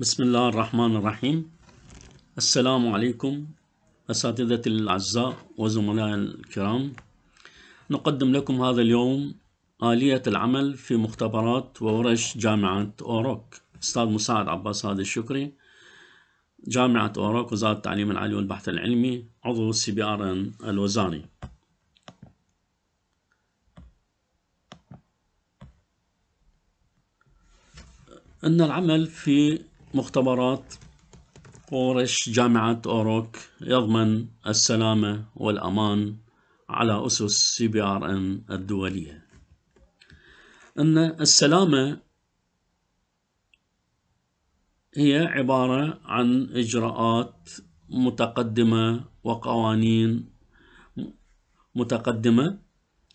بسم الله الرحمن الرحيم السلام عليكم أساتذتي الأعزاء وزملائي الكرام نقدم لكم هذا اليوم آلية العمل في مختبرات وورش جامعة أوروك أستاذ مساعد عباس هادي الشكري جامعة أوروك وزارة التعليم العالي والبحث العلمي عضو سي بي آر إن الوزاري أن العمل في مختبرات قورش جامعة أوروك يضمن السلامة والأمان على أسس سي بي آر إن الدولية أن السلامة هي عبارة عن إجراءات متقدمة وقوانين متقدمة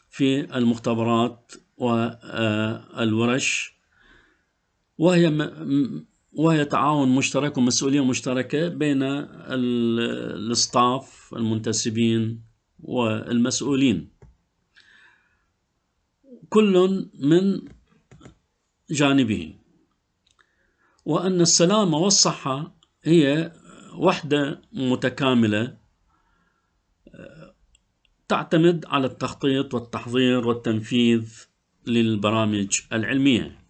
في المختبرات والورش وهي وهي تعاون مشترك ومسؤولية مشتركة بين الاستاف المنتسبين والمسؤولين كل من جانبه وأن السلامة والصحة هي وحدة متكاملة آه، تعتمد على التخطيط والتحضير والتنفيذ للبرامج العلميه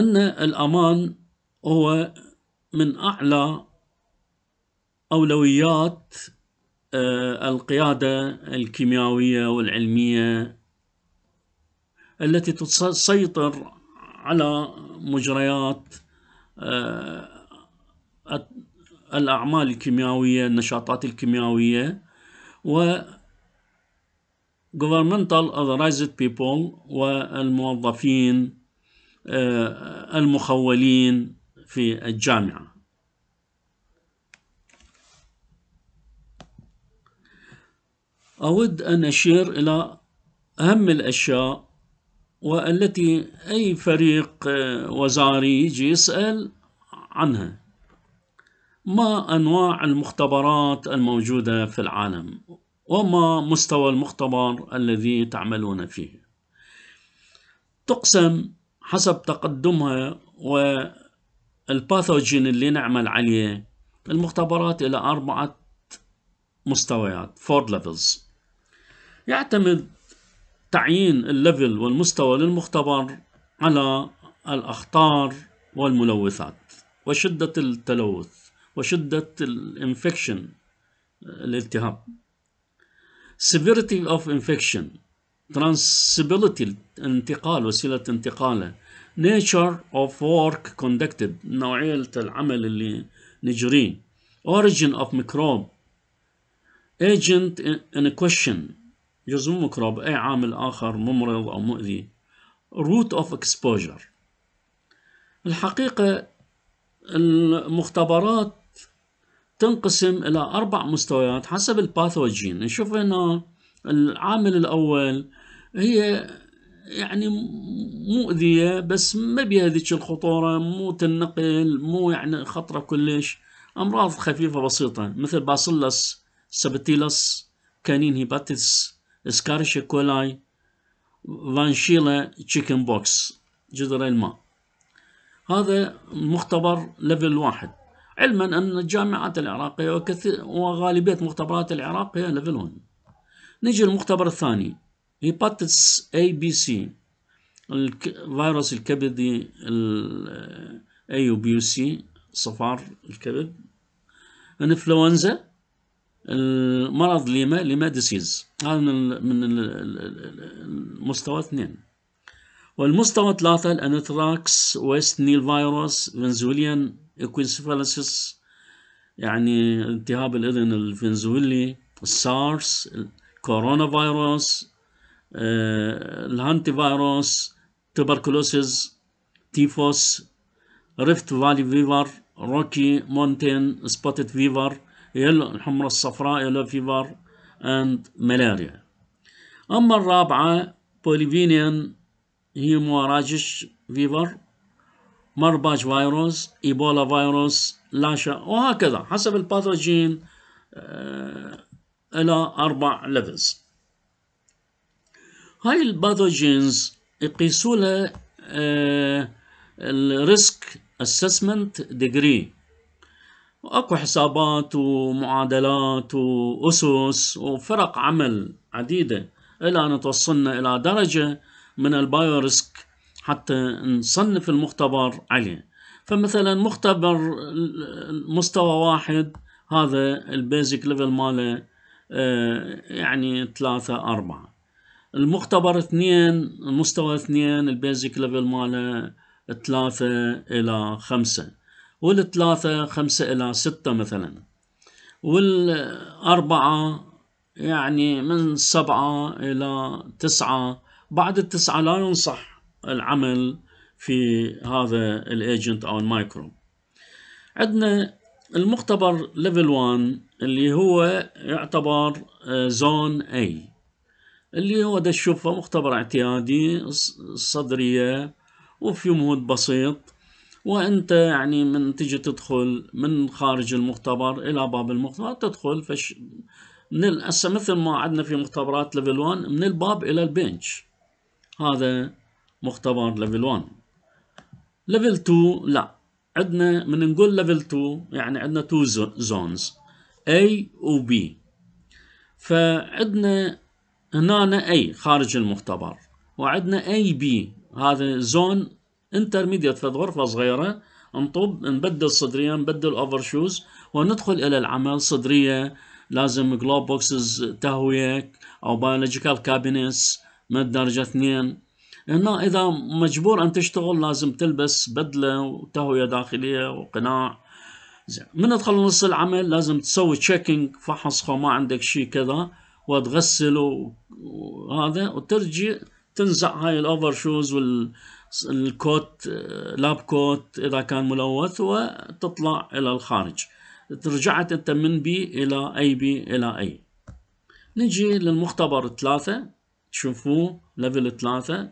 أن الأمان هو من أعلى أولويات آه، القيادة الكيميائية والعلمية التي تسيطر على مجريات آه، الأعمال الكيميائية النشاطات الكيميائية و governmental authorized people والموظفين آه، المخولين في الجامعة أود أن أشير إلى أهم الأشياء والتي أي فريق آه، وزاري يجي يسأل عنها ما أنواع المختبرات الموجودة في العالم وما مستوى المختبر الذي تعملون فيه تقسم حسب تقدمها والباثوجين اللي نعمل عليه المختبرات إلى أربعة مستويات فور ليفلز يعتمد تعيين الليفل والمستوى للمختبر على الأخطار والملوثات وشدة التلوث وشدة الانفكشن الالتهاب severity of infection transibility انتقال وسيلة انتقاله nature of work conducted نوعية العمل اللي نجريه origin of microbe agent in question جزء ميكروب أي عامل آخر ممرض أو مؤذي root of exposure الحقيقة المختبرات تنقسم إلى أربع مستويات حسب الباثوجين نشوف هنا العامل الأول هي يعني مؤذية بس ما بيها ذيك الخطورة مو تنقل مو يعني خطرة كلش أمراض خفيفة بسيطة مثل باسلس سبتيلس كانين هيباتيس اسكارشا كولاي فانشيلا تشيكن بوكس جذر الماء هذا مختبر ليفل واحد علما أن الجامعات العراقية وكثير وغالبية مختبرات العراق هي ليفل 1 نجي المختبر الثاني هيباتس اي بي سي الفيروس الكبدي او بي سي صفار الكبد انفلونزا المرض ليما ليما ديسيز هذا من المستوى اثنين والمستوى ثلاثة الانتراكس ويست نيل فيروس فنزويليان اكوينسفاليسيس يعني التهاب الاذن الفنزويلي السارس كورونا فيروس آه، الهانتي فيروس تبركلوسيس تيفوس ريفت فالي فيفر روكي مونتين سبوتد فيفر يلو الحمرة الصفراء يلو فيفر اند ملاريا أما الرابعة بوليفينيان هيموراجيش فيفر مرباج فيروس إيبولا فيروس لاشا وهكذا حسب الباثوجين آه، إلى أربع ليفلز هاي الباثوجينز يقيسوا لها الريسك اسسمنت ديجري واكو حسابات ومعادلات واسس وفرق عمل عديده الى ان توصلنا الى درجه من البايوريسك حتى نصنف المختبر عليه فمثلا مختبر مستوى واحد هذا البيزك ليفل ماله آه، يعني ثلاثة أربعة المختبر اثنين مستوى اثنين البيزك ليفل ماله ثلاثة إلى خمسة والثلاثة خمسة إلى ستة مثلا والأربعة يعني من سبعة إلى تسعة بعد التسعة لا ينصح العمل في هذا الايجنت أو المايكرو عندنا المختبر ليفل 1 اللي هو يعتبر زون A اللي هو دا الشفة مختبر اعتيادي صدرية وفي مود بسيط وانت يعني من تجي تدخل من خارج المختبر الى باب المختبر تدخل فش من الاسا مثل ما عندنا في مختبرات ليفل 1 من الباب الى البنش هذا مختبر ليفل 1 ليفل 2 لا عندنا من نقول ليفل 2 يعني عندنا 2 زونز A و B فعندنا هنا اي خارج المختبر وعندنا اي بي هذا زون انترميديت في غرفة صغيرة نطب نبدل صدرية نبدل اوفر شوز وندخل الى العمل صدرية لازم جلوب بوكسز تهوية او بايولوجيكال كابينتس من درجة اثنين هنا اذا مجبور ان تشتغل لازم تلبس بدلة وتهوية داخلية وقناع زين من تخلص العمل لازم تسوي تشيكينج فحص خو ما عندك شيء كذا وتغسل وهذا وترجع تنزع هاي الاوفر شوز والكوت لاب كوت اذا كان ملوث وتطلع الى الخارج رجعت انت من بي الى اي بي الى اي نجي للمختبر ثلاثة تشوفوه ليفل ثلاثة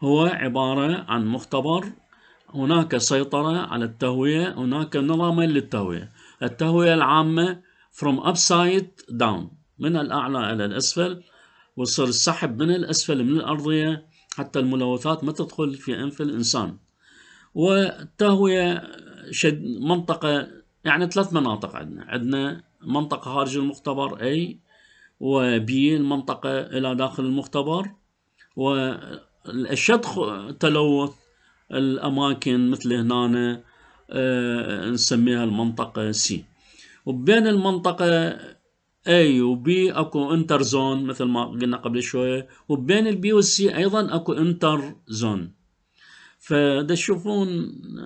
هو عبارة عن مختبر هناك سيطرة على التهوية هناك نظامين للتهوية التهوية العامة from upside down من الأعلى إلى الأسفل ويصير السحب من الأسفل من الأرضية حتى الملوثات ما تدخل في أنف الإنسان والتهوية شد منطقة يعني ثلاث مناطق عندنا عندنا منطقة خارج المختبر أي وبي المنطقة إلى داخل المختبر والأشد تلوث الأماكن مثل هنا آه، نسميها المنطقة سي وبين المنطقة A وبي اكو انتر زون مثل ما قلنا قبل شوية وبين البي والسي ايضا اكو انتر زون فدا تشوفون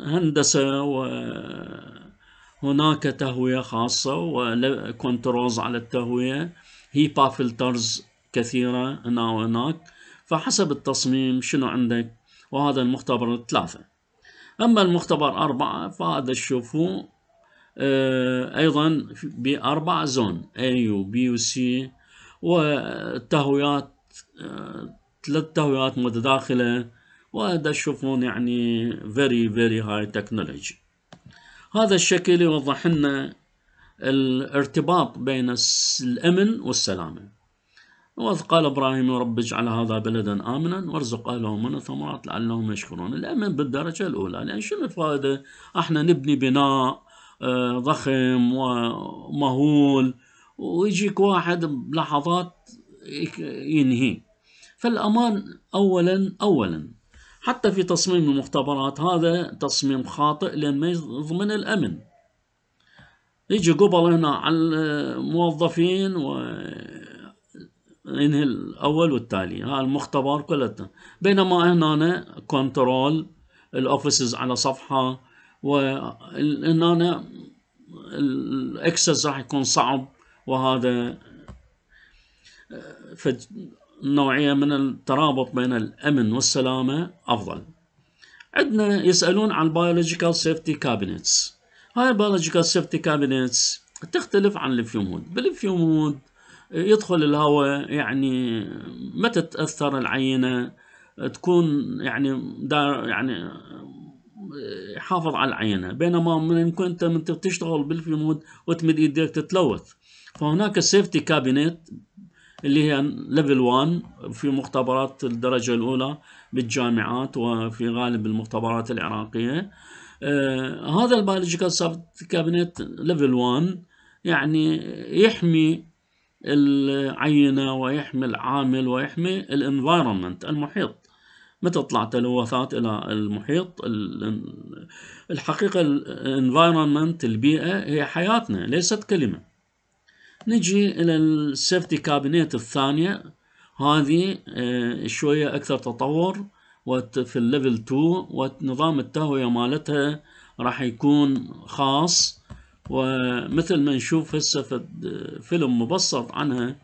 هندسة وهناك تهوية خاصة وكنترولز على التهوية هيبا فلترز كثيرة هنا وهناك فحسب التصميم شنو عندك وهذا المختبر الثلاثة أما المختبر أربعة فهذا تشوفوه آه، أيضا بأربع زون A و B و C والتهويات آه، ثلاث تهويات متداخلة وهذا تشوفون يعني فيري فيري هاي تكنولوجي هذا الشكل يوضح لنا الارتباط بين الأمن والسلامة وإذ قال إبراهيم رب اجعل هذا بلدا آمنا وارزق أهله من الثمرات لعلهم يشكرون الأمن بالدرجة الأولى لأن شنو الفائدة؟ احنا نبني بناء آه، ضخم ومهول ويجيك واحد بلحظات ينهي فالأمان أولا أولا حتى في تصميم المختبرات هذا تصميم خاطئ لأن ما يضمن الأمن يجي قبل هنا على الموظفين و ينهي الأول والتالي ها المختبر كلته بينما هنا كنترول الأوفيسز على صفحة وان انا الاكسس راح يكون صعب وهذا نوعية من الترابط بين الأمن والسلامة أفضل عندنا يسألون عن البيولوجيكال سيفتي كابينتس هاي البيولوجيكال سيفتي كابينتس تختلف عن الفيومود بالفيومود يدخل الهواء يعني ما تتأثر العينة تكون يعني دار يعني يحافظ على العينه بينما ممكن انت من تشتغل بالفيمود وتمد ايديك تتلوث فهناك سيفتي كابينت اللي هي ليفل 1 في مختبرات الدرجة الأولى بالجامعات وفي غالب المختبرات العراقية آه هذا البيولوجيكال سيفتي كابينت ليفل 1 يعني يحمي العينة ويحمي العامل ويحمي الانفايرمنت المحيط متى طلعت الوفات إلى المحيط الحقيقة الانفايرمنت البيئة هي حياتنا ليست كلمة نجي إلى السيفتي كابينيت الثانية هذه آه، شوية أكثر تطور في الليفل 2 ونظام التهوية مالتها راح يكون خاص ومثل ما نشوف هسه فيلم مبسط عنها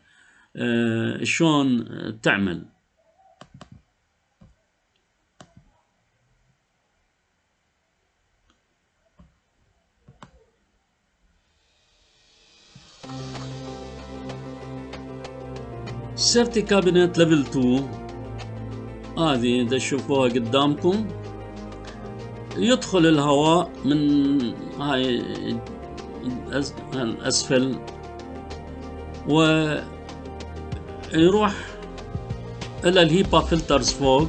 آه، شلون تعمل سيرتي كابينت ليفل 2 هذه اذا تشوفوها قدامكم يدخل الهواء من هاي الاسفل و يروح الى الهيبا فلترز فوق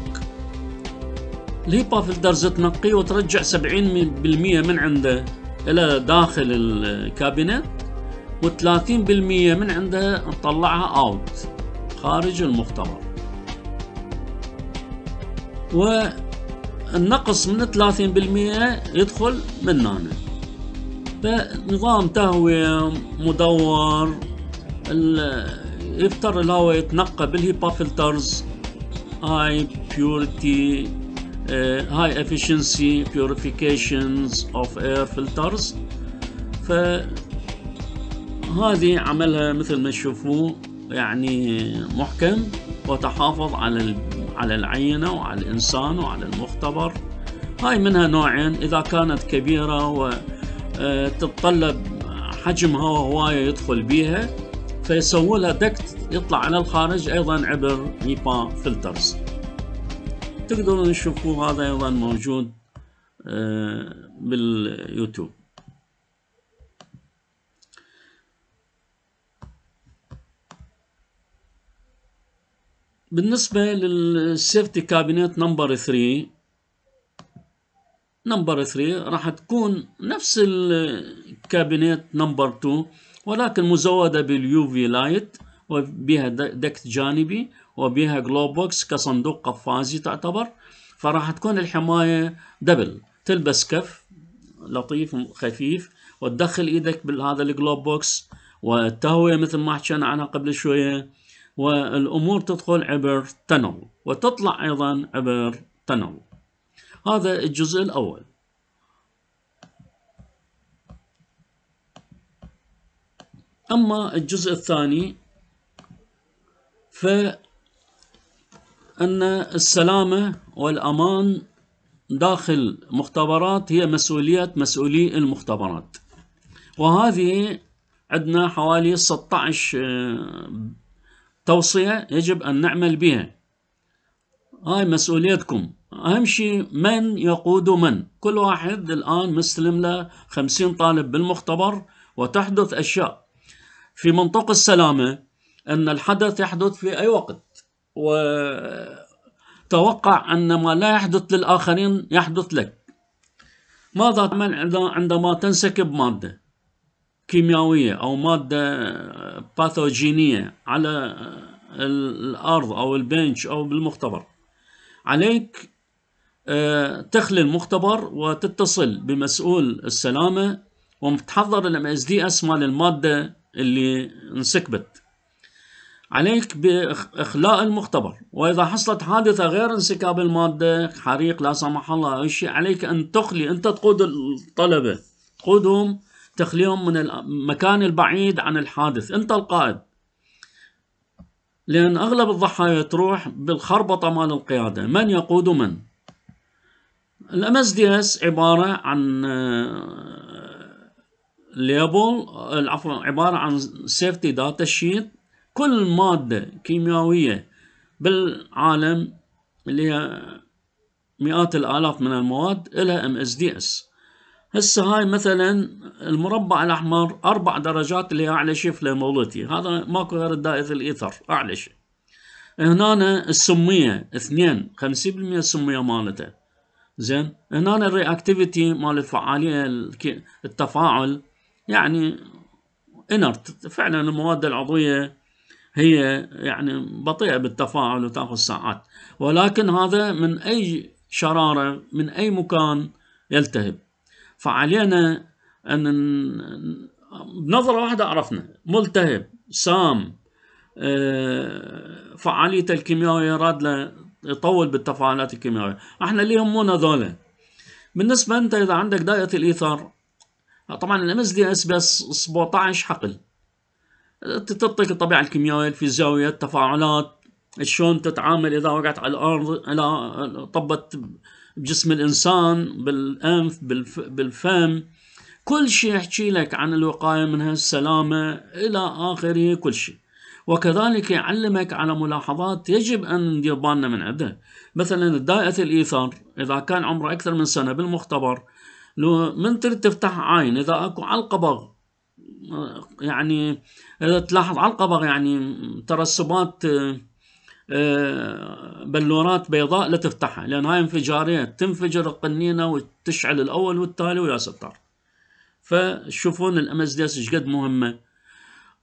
الهيبا فلترز تنقي وترجع 70% من عنده الى داخل الكابينت و30% من عنده نطلعها اوت خارج المختبر والنقص من 30% يدخل من هنا فنظام تهوية مدور يفتر الهواء يتنقى بالهيبا فلترز هاي بيورتي هاي افشنسي بيوريفيكيشنز اوف اير فلترز فهذه عملها مثل ما تشوفوا يعني محكم وتحافظ على على العينة وعلى الإنسان وعلى المختبر هاي منها نوعين إذا كانت كبيرة وتتطلب آه، حجم هواء هواية يدخل بيها فيسووا لها دكت يطلع على الخارج أيضا عبر نيبا فلترز تقدرون تشوفوا هذا أيضا موجود آه، باليوتيوب بالنسبة للسيفتي كابينت نمبر 3 نمبر 3 راح تكون نفس الكابينت نمبر 2 ولكن مزودة باليو في لايت وبها دكت جانبي وبها جلوب بوكس كصندوق قفازي تعتبر فراح تكون الحماية دبل تلبس كف لطيف خفيف وتدخل ايدك بهذا الجلوب بوكس والتهوية مثل ما حكينا عنها قبل شوية والأمور تدخل عبر تنل وتطلع أيضا عبر تنل هذا الجزء الأول أما الجزء الثاني فأن السلامة والأمان داخل مختبرات هي مسؤولية مسؤولي المختبرات وهذه عندنا حوالي 16 توصية يجب أن نعمل بها هاي مسؤوليتكم أهم شيء من يقود من كل واحد الآن مستلم له خمسين طالب بالمختبر وتحدث أشياء في منطق السلامة أن الحدث يحدث في أي وقت وتوقع أن ما لا يحدث للآخرين يحدث لك ماذا تعمل عندما تنسكب مادة كيميائية أو مادة باثوجينية على الأرض أو البنش أو بالمختبر عليك آه، تخلي المختبر وتتصل بمسؤول السلامة وتحضر الام اس دي اس مال المادة اللي انسكبت عليك بإخلاء المختبر وإذا حصلت حادثة غير انسكاب المادة حريق لا سمح الله أو شيء عليك أن تخلي أنت تقود الطلبة تقودهم تخليهم من المكان البعيد عن الحادث انت القائد لان اغلب الضحايا تروح بالخربطه مال القياده من يقود من الام اس دي اس عباره عن آه، ليبل عفوا عباره عن سيفتي داتا شيت كل ماده كيميائيه بالعالم اللي هي مئات الالاف من المواد لها ام اس دي اس هسه هاي مثلا المربع الاحمر اربع درجات اللي هي اعلى شيء الهيمولوتي هذا ماكو غير دائره الايثر اعلى شيء هنا السميه اثنين خمسين بالمية السميه مالته زين هنا الرياكتيفيتي مال الفعاليه التفاعل يعني انرت فعلا المواد العضويه هي يعني بطيئه بالتفاعل وتاخذ ساعات ولكن هذا من اي شراره من اي مكان يلتهب فعلينا أن بنظرة واحدة عرفنا ملتهب سام آه، فعالية الكيميائية راد يطول بالتفاعلات الكيميائية احنا اللي يهمونا ذولا بالنسبة انت اذا عندك دائرة الايثار طبعا الامس دي اس بس 17 حقل تعطيك الطبيعة الكيميائية الفيزيائية التفاعلات شلون تتعامل اذا وقعت على الارض على طبت بجسم الانسان بالانف بالفم كل شيء يحكي لك عن الوقايه منها السلامه الى اخره كل شيء وكذلك يعلمك على ملاحظات يجب ان ندير بالنا من عندها مثلا دائره الايثار اذا كان عمره اكثر من سنه بالمختبر لو من تريد تفتح عين اذا اكو علقبغ يعني اذا تلاحظ علقبغ يعني ترسبات آه، بلورات بيضاء لا تفتحها لان هاي انفجاريه تنفجر القنينه وتشعل الاول والتالي ويا ستار فشوفون الام اس دي اس ايش قد مهمه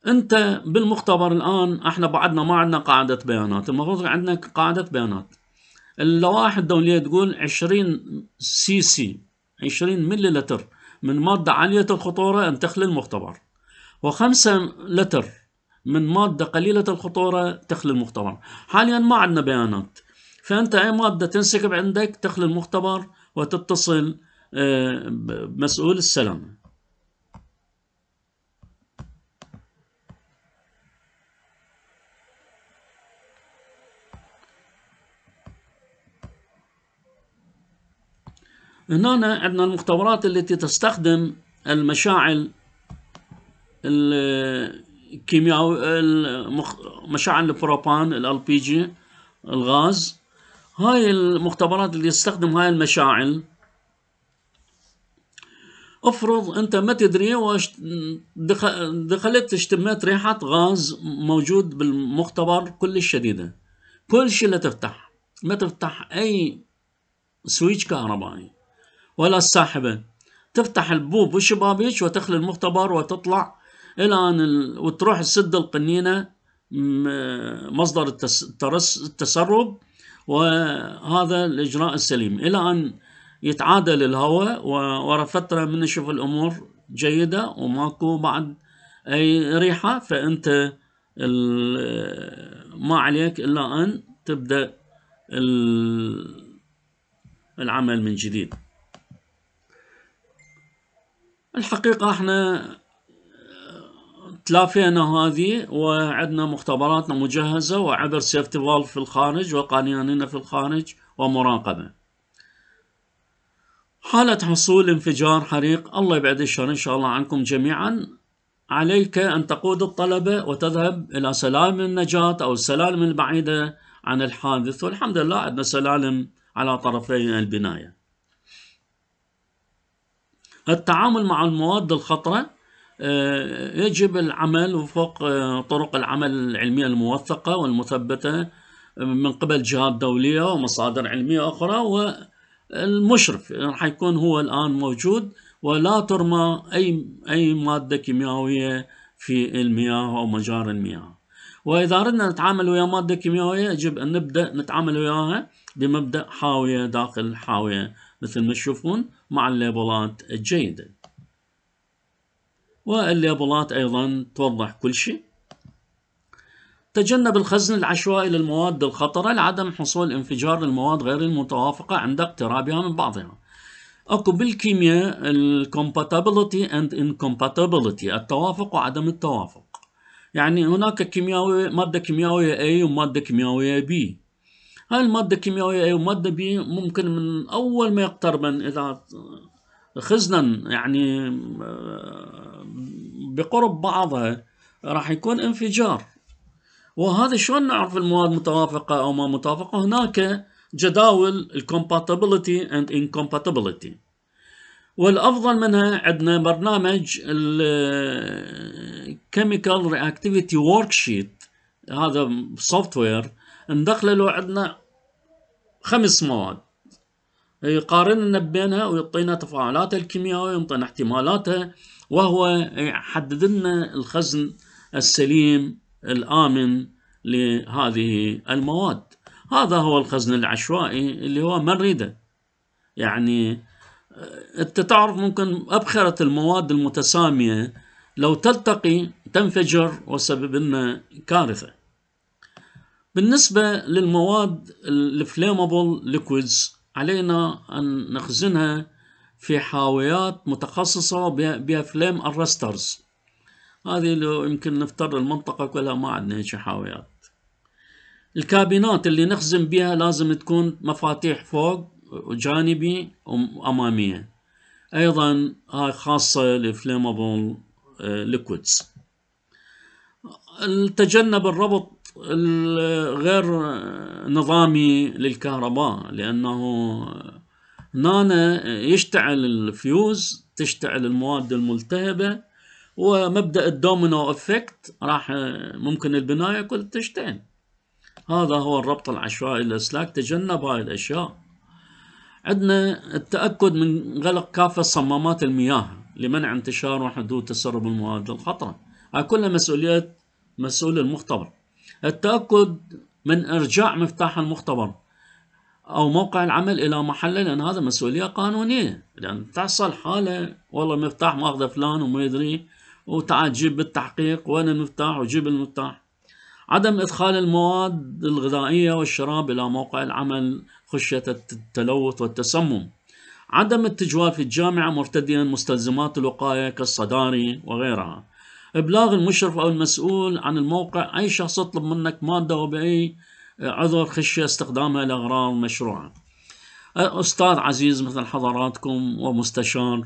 انت بالمختبر الان احنا بعدنا ما عندنا قاعده بيانات المفروض عندنا قاعده بيانات اللوائح الدوليه تقول 20 سي سي 20 ملي لتر من ماده عاليه الخطوره ان تخلي المختبر و5 لتر من مادة قليلة الخطورة تخلي المختبر حاليا ما عندنا بيانات فأنت أي مادة تنسكب عندك تخلي المختبر وتتصل آه، مسؤول السلامة هنا عندنا المختبرات التي تستخدم المشاعل كيمياوي مشعل البروبان ال بي جي الغاز هاي المختبرات اللي يستخدم هاي المشاعل افرض انت ما تدري واش دخلت اشتميت ريحة غاز موجود بالمختبر كل الشديدة كل شيء لا تفتح ما تفتح اي سويتش كهربائي ولا الساحبة تفتح البوب والشبابيك وتخلي المختبر وتطلع الان ال... وتروح تسد القنينه مصدر التسرب وهذا الاجراء السليم الى ان يتعادل الهواء وورا فتره من نشوف الامور جيده وماكو بعد اي ريحه فانت ما عليك الا ان تبدا العمل من جديد الحقيقه احنا تلافينا هذه وعندنا مختبراتنا مجهزة وعبر سيفتي فالف في الخارج وقنياننا في الخارج ومراقبة حالة حصول انفجار حريق الله يبعد الشر إن شاء الله عنكم جميعا عليك أن تقود الطلبة وتذهب إلى سلالم النجاة أو السلالم البعيدة عن الحادث والحمد لله عندنا سلالم على طرفي البناية التعامل مع المواد الخطرة آه، يجب العمل وفق آه، طرق العمل العلمية الموثقة والمثبتة آه، من قبل جهات دولية ومصادر علمية أخرى والمشرف راح يكون هو الآن موجود ولا ترمى أي أي مادة كيميائية في المياه أو مجار المياه وإذا أردنا نتعامل ويا مادة كيميائية يجب أن نبدأ نتعامل وياها بمبدأ حاوية داخل حاوية مثل ما تشوفون مع الليبلات الجيدة والليبلات أيضا توضح كل شيء تجنب الخزن العشوائي للمواد الخطرة لعدم حصول انفجار المواد غير المتوافقة عند اقترابها من بعضها اكو بالكيمياء الكومباتيبلتي اند انكومباتيبلتي التوافق وعدم التوافق يعني هناك كيمياوي مادة كيميائية A ومادة كيميائية B هاي المادة الكيميائية A ومادة B ممكن من أول ما يقتربن إذا خزنا يعني بقرب بعضها راح يكون انفجار وهذا شلون نعرف المواد متوافقة أو ما متوافقة هناك جداول الكومباتيبلتي اند انكومباتيبلتي والأفضل منها عندنا برنامج الكيميكال رياكتيفيتي ورك شيت هذا سوفت وير ندخله لو عندنا خمس مواد يقارننا بينها ويعطينا تفاعلاتها الكيميائية ويعطينا احتمالاتها وهو يحدد لنا الخزن السليم الآمن لهذه المواد هذا هو الخزن العشوائي اللي هو ما نريده يعني انت تعرف ممكن أبخرة المواد المتسامية لو تلتقي تنفجر وسبب لنا كارثة بالنسبة للمواد الفليمبل ليكويدز علينا أن نخزنها في حاويات متخصصة بأفلام الرسترز هذه لو يمكن نفتر المنطقة كلها ما عندنا هيك حاويات الكابينات اللي نخزن بها لازم تكون مفاتيح فوق جانبي وأمامية أيضا هاي خاصة لفليمبل آه، ليكويدز تجنب الربط الغير نظامي للكهرباء لأنه هنا يشتعل الفيوز تشتعل المواد الملتهبة ومبدأ الدومينو افكت راح ممكن البناية كلها تشتعل هذا هو الربط العشوائي للاسلاك تجنب هاي الاشياء عندنا التأكد من غلق كافة صمامات المياه لمنع انتشار وحدوث تسرب المواد الخطرة هاي كلها مسؤولية مسؤول المختبر التأكد من إرجاع مفتاح المختبر أو موقع العمل إلى محله لأن هذا مسؤولية قانونية لأن تحصل حالة والله مفتاح ماخذه فلان وما يدري وتعال جيب بالتحقيق وين المفتاح وجيب المفتاح عدم إدخال المواد الغذائية والشراب إلى موقع العمل خشية التلوث والتسمم عدم التجوال في الجامعة مرتديا مستلزمات الوقاية كالصداري وغيرها إبلاغ المشرف أو المسؤول عن الموقع أي شخص يطلب منك مادة وبأي آه، عذر خشية استخدامها لأغراض مشروعة آه، أستاذ عزيز مثل حضراتكم ومستشار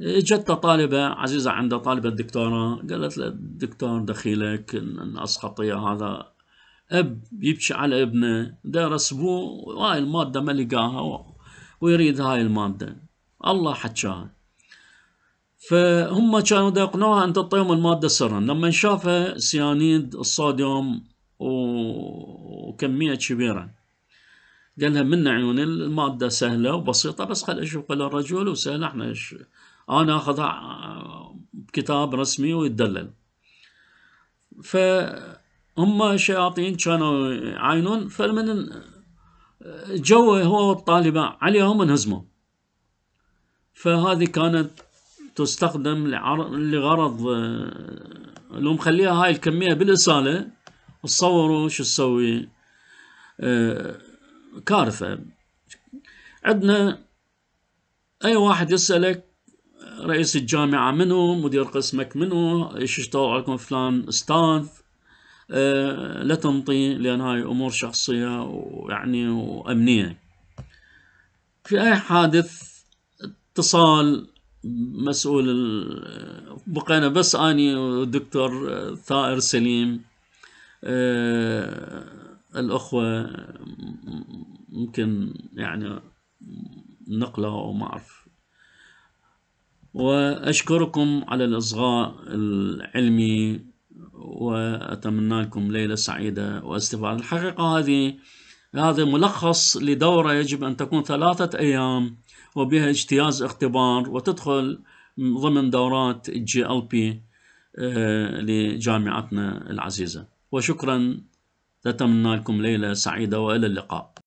اجت آه، طالبة عزيزة عندها طالبة دكتوراه قالت له الدكتور دخيلك إن أسقط هذا أب يبكي على ابنه درس بو هاي المادة ما لقاها ويريد هاي المادة الله حكاها فهم كانوا يقنعوها ان تعطيهم الماده سرا لما شافها سيانيد الصوديوم وكميه كبيره قال لها من عيون الماده سهله وبسيطه بس خل اشوف قال الرجل وسهله احنا ش... انا اخذها بكتاب رسمي ويتدلل فهم شياطين كانوا يعاينون فمن جو هو والطالبه عليهم انهزموا فهذه كانت تستخدم لغرض آه، لو مخليها هاي الكمية بالإصالة تصوروا شو تسوي آه، كارثة عندنا أي واحد يسألك رئيس الجامعة منو مدير قسمك منو ايش اشتغل عليكم فلان ستاف آه، لا تنطي لأن هاي أمور شخصية ويعني وأمنية في أي حادث اتصال مسؤول بقينا بس اني والدكتور ثائر سليم آه، الاخوه ممكن يعني نقله او ما اعرف واشكركم على الاصغاء العلمي واتمنى لكم ليله سعيده واستفاده الحقيقه هذه هذا ملخص لدوره يجب ان تكون ثلاثه ايام وبها اجتياز اختبار وتدخل ضمن دورات الجي ال بي لجامعتنا العزيزة وشكرا تتمنى لكم ليلة سعيدة وإلى اللقاء